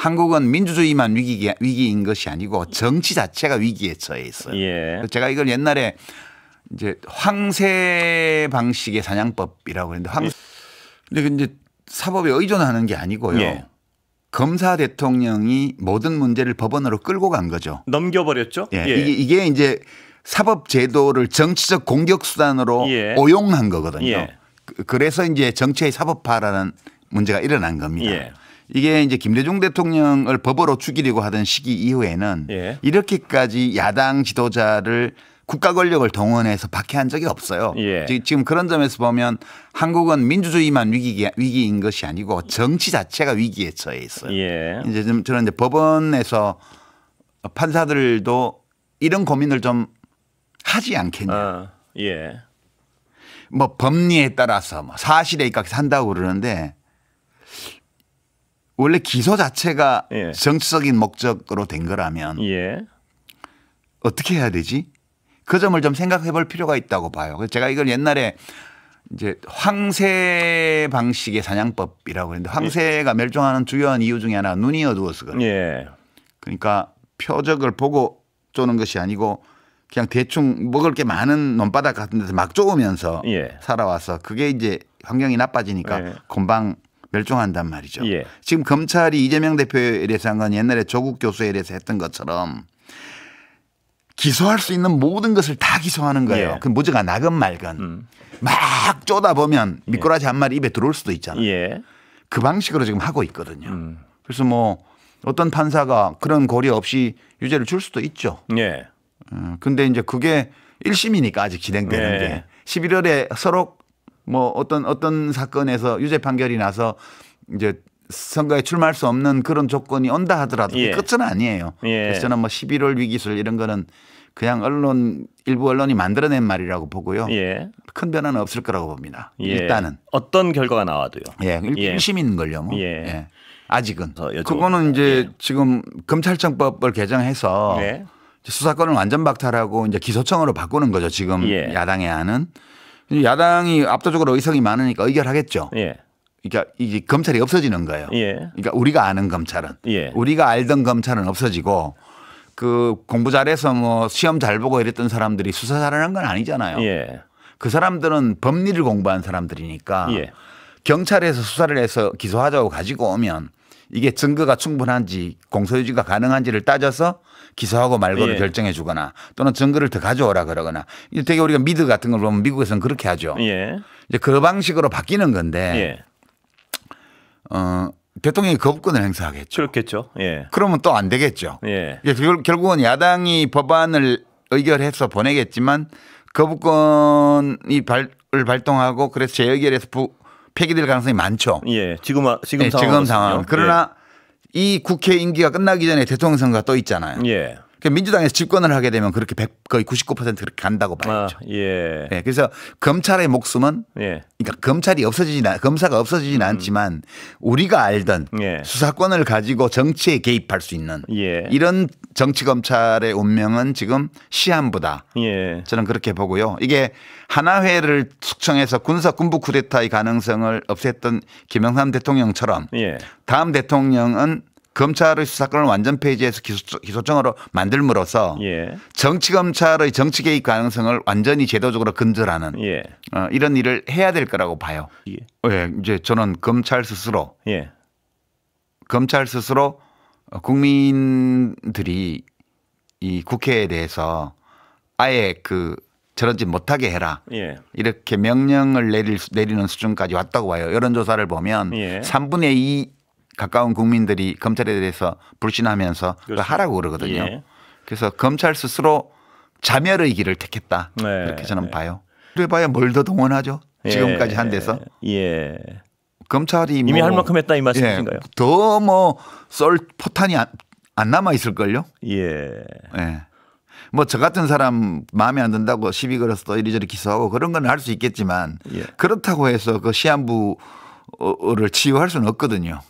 한국은 민주주의만 위기, 기 위기인 것이 아니고 정치 자체가 위기에 처해 있어요. 예. 제가 이걸 옛날에 이제 황새 방식의 사냥법이라고 했는데 황 예. 근데 사법에 의존하는 게 아니고요. 예. 검사 대통령이 모든 문제를 법원으로 끌고 간 거죠. 넘겨버렸죠. 예. 예. 이게, 이게 이제 사법 제도를 정치적 공격 수단으로 예. 오용한 거거든요. 예. 그, 그래서 이제 정치의 사법화라는 문제가 일어난 겁니다. 예. 이게 이제 김대중 대통령을 법으로 죽이려고 하던 시기 이후에는 예. 이렇게까지 야당 지도자를 국가 권력을 동원해서 박해한 적이 없어요. 예. 지금 그런 점에서 보면 한국은 민주주의만 위기, 인 것이 아니고 정치 자체가 위기에 처해 있어요. 예. 이제 좀 저는 이제 법원에서 판사들도 이런 고민을 좀 하지 않겠냐. 아, 예. 뭐 법리에 따라서 뭐 사실에 입각해서 한다고 그러는데 원래 기소 자체가 예. 정치적인 목적으로 된 거라면 예. 어떻게 해야 되지? 그 점을 좀 생각해 볼 필요가 있다고 봐요. 제가 이걸 옛날에 이제 황새 방식의 사냥법이라고 했는데 황새가 예. 멸종하는 주요한 이유 중에 하나가 눈이 어두워서 그래요. 예. 그러니까 표적을 보고 쪼는 것이 아니고 그냥 대충 먹을 게 많은 논바닥 같은 데서 막 쪼으면서 예. 살아와서 그게 이제 환경이 나빠지니까 예. 금방 멸종한단 말이죠. 예. 지금 검찰이 이재명 대표에 대해서 한 건 옛날에 조국 교수에 대해서 했던 것처럼 기소할 수 있는 모든 것을 다 기소하는 거예요. 예. 그 무죄가 나건 말건 음. 막 쪼다 보면 미꾸라지 한 마리 입에 들어올 수도 있잖아요. 예. 그 방식으로 지금 하고 있거든요. 음. 그래서 뭐 어떤 판사가 그런 고려 없이 유죄를 줄 수도 있죠. 예. 음, 근데 이제 그게 1심이니까 아직 진행되는 예. 게 11월에 서로 뭐 어떤 어떤 사건에서 유죄 판결이 나서 이제 선거에 출마할 수 없는 그런 조건이 온다 하더라도 예. 끝은 아니에요. 예. 그래서 저는 뭐 11월 위기술 이런 거는 그냥 언론 일부 언론이 만들어낸 말이라고 보고요. 예. 큰 변화는 없을 거라고 봅니다. 예. 일단은 어떤 결과가 나와도요. 예, 예. 일심인 걸요. 뭐. 예. 예. 아직은 그거는 이제 예. 지금 검찰청법을 개정해서 수사권을 완전 박탈하고 이제 기소청으로 바꾸는 거죠. 지금 야당의 안은 야당이 압도적으로 의석이 많으니까 의결하겠죠. 예. 그러니까 이제 검찰이 없어지는 거예요. 예. 그러니까 우리가 아는 검찰은 예. 우리가 알던 검찰은 없어지고 그 공부 잘해서 뭐 시험 잘 보고 이랬던 사람들이 수사 잘하는 건 아니잖아요. 예. 그 사람들은 법리를 공부한 사람들이니까 예. 경찰에서 수사를 해서 기소하자고 가지고 오면 이게 증거가 충분한지 공소유지가 가능한지를 따져서 기소하고 말고를 예. 결정해 주거나 또는 증거를 더 가져오라 그러거나 이게 되게 우리가 미드 같은 걸 보면 미국에서는 그렇게 하죠. 예. 이제 그 방식으로 바뀌는 건데 예. 어 대통령이 거부권을 그 행사하겠죠. 그렇겠죠. 예. 그러면 또 안 되겠죠. 예. 결국은 야당이 법안을 의결해서 보내겠지만 거부권이 그 발을 발동하고 그래서 재의결해서 폐기될 가능성이 많죠. 예, 지금 지금 네, 예, 지금 상황. 그러나 이 국회 임기가 끝나기 전에 대통령 선거가 또 있잖아요. 예. 그러니까 민주당에서 집권을 하게 되면 그렇게 100, 거의 99% 그렇게 간다고 아, 봐야죠. 아, 예. 네, 그래서 검찰의 목숨은 예. 그러니까 검찰이 없어지진 않, 검사가 없어지진 음. 않지만 우리가 알던 예. 수사권을 가지고 정치에 개입할 수 있는 예. 이런 정치 검찰의 운명은 지금 시한부다. 예. 저는 그렇게 보고요. 이게 하나회를 숙청해서 군사 군부 쿠데타의 가능성을 없앴던 김영삼 대통령처럼 다음 대통령은 검찰의 수사권을 완전 폐지해서 기소, 기소청으로 만들므로써 예. 정치 검찰의 정치 개입 가능성을 완전히 제도적으로 근절하는 예. 어, 이런 일을 해야 될 거라고 봐요. 예. 예 이제 저는 검찰 스스로 예. 검찰 스스로 어, 국민들이 이 국회에 대해서 아예 그 저런지 못하게 해라. 예. 이렇게 명령을 내릴, 내리는 수준까지 왔다고 봐요. 여론조사를 보면 예. 3분의 2 가까운 국민들이 검찰에 대해서 불신하면서 그렇죠. 하라고 그러거든요. 예. 그래서 검찰 스스로 자멸의 길을 택했다. 네. 그렇게 저는 네. 봐요. 그래봐야 뭘 더 동원하죠. 예. 지금까지 한 예. 데서. 예. 검찰이 이미 뭐할 만큼 했다 이 예. 말씀이신가요? 예. 더뭐 쏠 포탄이 안, 안 남아 있을걸요. 예. 예. 뭐 저 같은 사람 마음에 안 든다고 시비 걸어서 또 이리저리 기소하고 그런 건 할 수 있겠지만 그렇다고 해서 그 시한부 를 치유할 수는 없거든요.